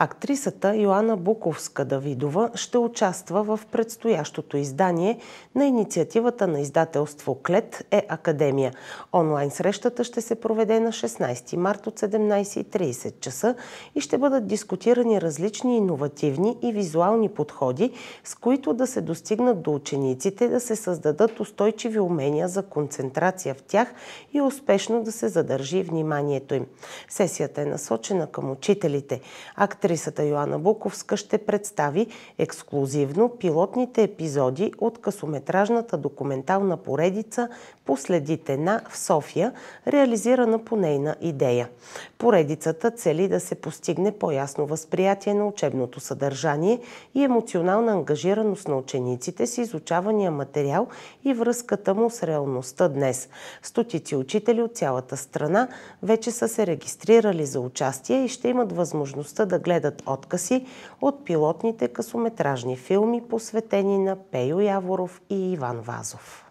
Актрисата Йоанна Буковска-Давидова ще участва в предстоящото издание на инициативата на издателство Клет е Академия. Онлайн срещата ще се проведе на 16 март от 17.30 часа и ще бъдат дискутирани различни иновативни и визуални подходи, с които да се достигнат до учениците, да се създадат устойчиви умения за концентрация в тях и успешно да се задържи вниманието им. Сесията е насочена към учителите. Актрисата Актрисата Йоанна Буковска ще представи ексклюзивно пилотните епизоди от късометражната документална поредица «Последите на» в София, реализирана по нейна идея. Поредицата цели да се постигне по-ясно възприятие на учебното съдържание и емоционална ангажираност на учениците с изучавания материал и връзката му с реалността днес. Стотици учители от цялата страна вече са се регистрирали за участие и ще имат възможността да гледат гледат откъси от пилотните късометражни филми, посветени на Пейо Яворов и Иван Вазов.